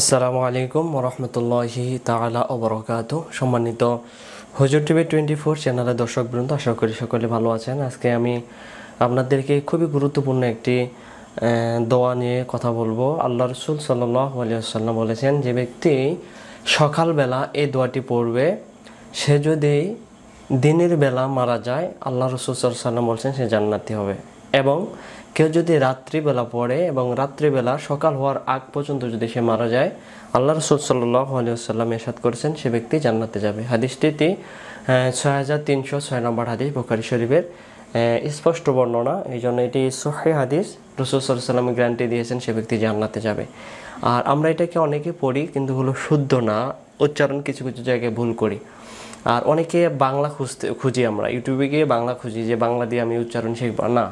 আসসালামু আলাইকুম রহমতুল্লাহি তালা অবরকাত সম্মানিত হজুর টিভি টোয়েন্টি ফোর চ্যানেলের দর্শকবৃন্দ আশা করি সকলে ভালো আছেন আজকে আমি আপনাদেরকে খুবই গুরুত্বপূর্ণ একটি দোয়া নিয়ে কথা বলবো আল্লাহ রসুল সাল্লাহ আলিয়াল্লাম বলেছেন যে ব্যক্তি সকালবেলা এই দোয়াটি পড়বে সে যদি দিনের বেলা মারা যায় আল্লাহ রসুল সাল্লাম বলছেন সে জান্নাতি হবে এবং কেউ যদি রাত্রিবেলা পড়ে এবং রাত্রিবেলা সকাল হওয়ার আগ পর্যন্ত যদি সে মারা যায় আল্লাহ রসুল সাল্লাহ এসাদ করেছেন সে ব্যক্তি জান্নাতে যাবে হাদিসটিতে ছয় হাজার তিনশো ছয় নম্বর হাদিস বোখারি শরীফের স্পষ্ট বর্ণনা এই জন্য এটি সোহে হাদিস রসুলসাল্লাম সাল্লাম গ্যারান্টি দিয়েছেন সে ব্যক্তি জান্নাতে যাবে আর আমরা এটাকে অনেকে পড়ি কিন্তু হলো শুদ্ধ না উচ্চারণ কিছু কিছু জায়গায় ভুল করি আর অনেকে বাংলা খুঁজতে খুঁজি আমরা ইউটিউবে গিয়ে বাংলা খুঁজি যে বাংলা দিয়ে আমি উচ্চারণ শিখব না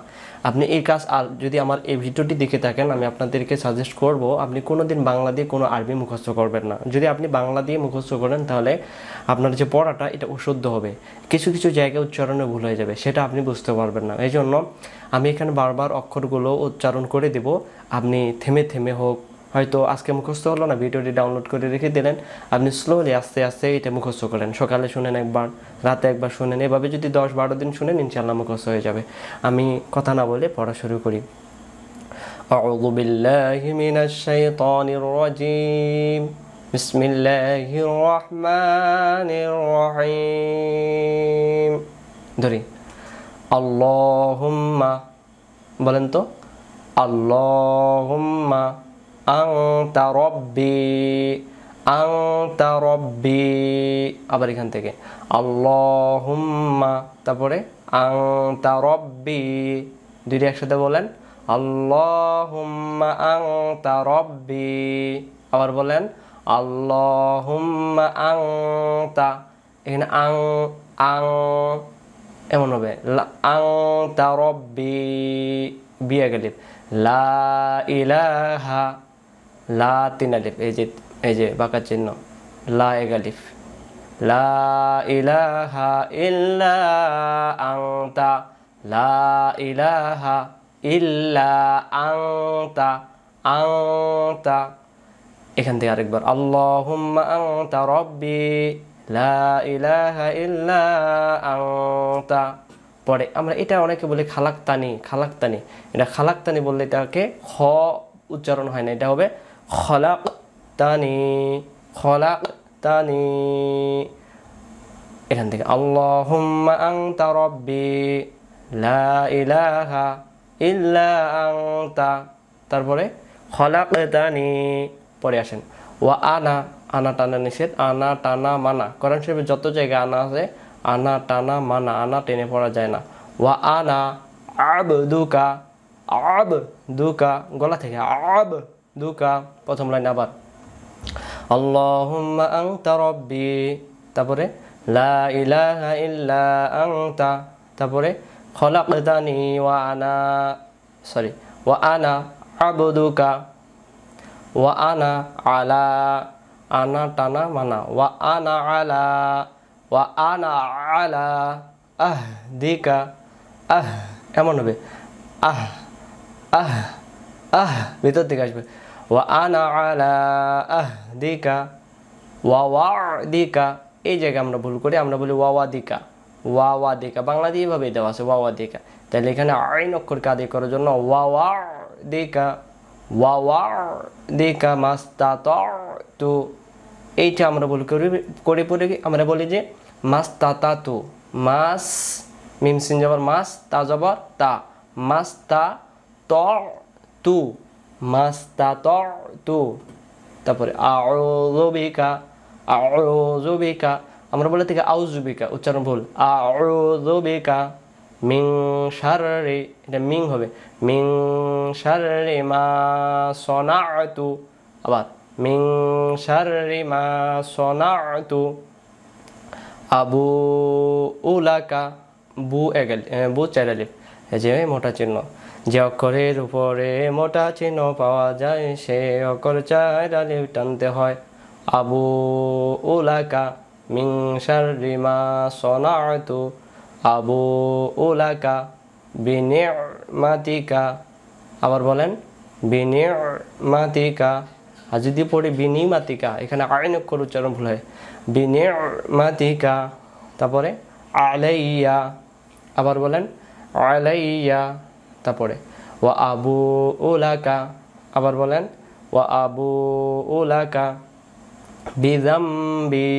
আপনি এই কাজ আর যদি আমার এই ভিডিওটি দেখে থাকেন আমি আপনাদেরকে সাজেস্ট করব আপনি কোনো দিন বাংলা দিয়ে কোনো আরবি মুখস্থ করবেন না যদি আপনি বাংলা দিয়ে মুখস্থ করেন তাহলে আপনার যে পড়াটা এটা অশুদ্ধ হবে কিছু কিছু জায়গায় উচ্চারণে ভুল হয়ে যাবে সেটা আপনি বুঝতে পারবেন না এই জন্য আমি এখানে বারবার অক্ষরগুলো উচ্চারণ করে দেব আপনি থেমে থেমে হোক হয়তো আজকে মুখস্থ হলো না ভিডিওটি ডাউনলোড করে রেখে দিলেন আপনি স্লোলি আস্তে আস্তে এটা মুখস্থ করেন সকালে শুনেন একবার রাতে একবার শুনেন এভাবে যদি দশ বারো দিন শুনেন ইনশাল্লাহ মুখস্থ হয়ে যাবে আমি কথা না বলে পড়া শুরু করি أعوذ بالله من الشيطان الرجيم بسم الله الرحمن الرحيم ধরি আল্লাহুম্মা বলেন তো আল্লাহুম্মা আংতা রব্বি আংতা রব্বি আবার এখান থেকে আল্লাহুম্মা তারপরে আং রব্বি দুইটি একসাথে বলেন আল্লাহুম্মা আং রব্বি আবার বলেন আল্লাহুম্মা আংতা এখানে আং আং এমন হবে আং তা রব্বি বিয়া গেলিপ লা ইলাহা লা তিন আলিফ এই যে এই যে বাঁকা চিহ্ন লা এক আলিফ লা ইলাহা ইল্লা আংতা লা ইলাহা ইল্লা আংতা আংতা এখান থেকে আরেকবার আল্লাহুম্মা আংতা রব্বি লা ইলাহা ইল্লা আংতা পরে আমরা এটা অনেকে বলি খালাক্তানি খালাক্তানি এটা খালাক্তানি বললে এটাকে খ উচ্চারণ হয় না এটা হবে খলাক তানি খলাক তানি এখান থেকে আল্লাহুম্মা আংতা রব্বি লা ইলাহা ইল্লা আংতা তারপরে খলাক তানি পরে আসেন ওয়া আনা আনা টানা নিষেধ আনা টানা মানা কোরআন শরীফের যত জায়গায় আনা আছে আনা টানা মানা আনা টেনে পড়া যায় না ওয়া আনা আব দুকা আব দুকা গলা থেকে আব duka potong lain abad Allahumma anta rabbi tabore la ilaha illa anta tabore khalaqtani wa ana sorry wa ana abuduka wa ana ala ana tana wa ana ala wa ana ala ah emon ah, ah, ah, ah, ah আহ ভিতর থেকে আসবে ওয়া আনা আলা আহ দিকা ওয়া ওয়া দিকা এই জায়গায় আমরা ভুল করি আমরা বলি ওয়া ওয়া দিকা ওয়া ওয়া দিকা বাংলা দিয়ে এভাবেই দেওয়া আছে ওয়া ওয়া দিকা তাহলে এখানে আইন অক্ষরকে আদি করার জন্য ওয়া ওয়া দিকা ওয়া ওয়া দিকা মাস্তা তু এইটা আমরা ভুল করি করে পড়ে আমরা বলি যে মাস তা তু মাস মিমসিন জবর মাস তা জবর তা মাস তা তর তু মাস্তাতু তারপরে আওজবিকা আওজবিকা আমরা বলে আউ আউজুবিকা উচ্চারণ ভুল আউজুবিকা মিং রে এটা মিং হবে মিং সারে মা তু আবার মিং রে মা সোনা তু আবু উলাকা বু এগাল বু চারালিফ যে মোটা চিহ্ন যে অক্ষরের উপরে মোটা চিহ্ন পাওয়া যায় সে অক্ষর চায় আলিফ টানতে হয় আবু উলাকা মিং রিমা সনাতু আবু উলাকা বিনিমাতিকা আবার বলেন বিনিমাতিকা আর যদি পড়ি বিনিমাতিকা এখানে আইন অক্ষর উচ্চারণ ভুল হয় বিনিমাতিকা তারপরে আলাইয়া আবার বলেন আলাইয়া তারপরে ওয়া আবু উলাকা আবার বলেন ওয়া আবু উলাকা বিজাম্বি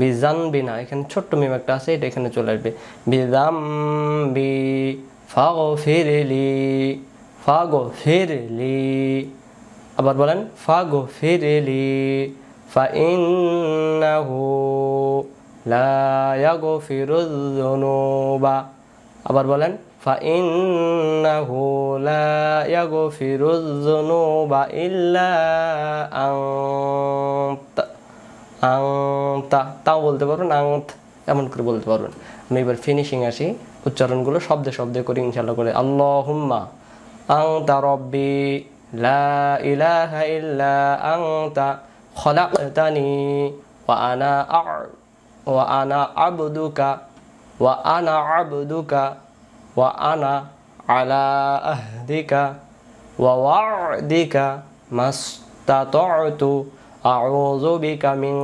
বিজাম্বি না এখানে ছোট্ট মিম একটা আছে এটা এখানে চলে আসবে বিজাম্বি ফাগো ফিরলি ফাগো ফিরলি আবার বলেন ফাগো ফিরলি ইন্নাহু লা ইয়াগফিরুয-যুনুবা আবার বলেন فإنه لا يغفر الذنوب إلا أنت أنت তাও বলতে পারবেন আংত এমন করে বলতে পারবেন আমি এবার ফিনিশিং আসি উচ্চারণগুলো শব্দে শব্দে করি ইনশাল্লাহ করে আল্লাহুম্মা আংতা রব্বি লা ইলাহা ইল্লা আংতা খলাকতানি ওয়া আনা আ ওয়া আনা আবদুকা wa ana abduka wa ana ala ahdika wa wa'dika mastata'tu a'udzu bika min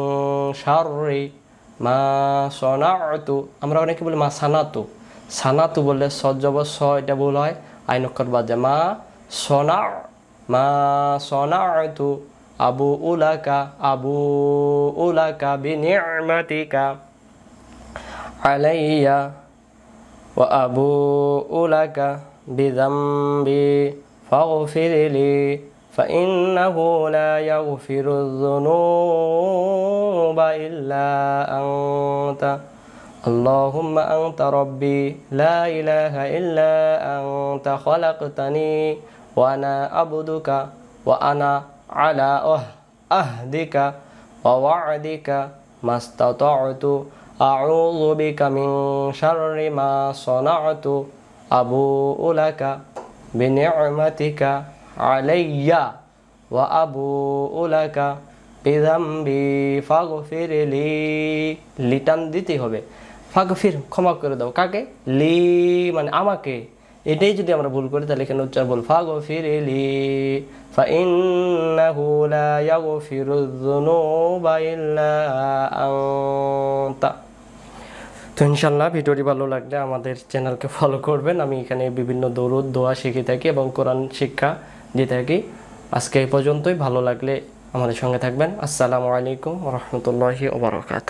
syarri ma sana'tu amra onek bole ma sanatu sanatu bole sajjabosho eta bol hoy ainokkar baje ma sana' ma abu ulaka abu ulaka bi ni'matika علي وأبوء لك بذنبي فاغفر لي فإنه لا يغفر الذنوب إلا أنت اللهم أنت ربي لا إله إلا أنت خلقتني وأنا عبدك وأنا على أهدك ووعدك ما استطعت আউযু বিকা মিন শাররি মা সানাতু আবুউ লাকা বিনি'মাতিকা আলাইয়া ওয়া আবুউ লাকা বিযামবি ফাগফির লি লিটান দিতে হবে ফাগফির ক্ষমা করে দাও কাকে লি মানে আমাকে এটাই যদি আমরা ভুল করি তাহলে এখানে উচ্চার বল ফা গফির লি ফা ইন্নাহু লা ইয়াগফিরুয যুনুবা ইল্লা আনতা তো ইনশাল্লাহ ভিডিওটি ভালো লাগলে আমাদের চ্যানেলকে ফলো করবেন আমি এখানে বিভিন্ন দৌড় দোয়া শিখে থাকি এবং কোরআন শিক্ষা দিয়ে থাকি আজকে এই পর্যন্তই ভালো লাগলে আমাদের সঙ্গে থাকবেন আসসালামু আলাইকুম রহমতুল্লাহি ওবরাকাত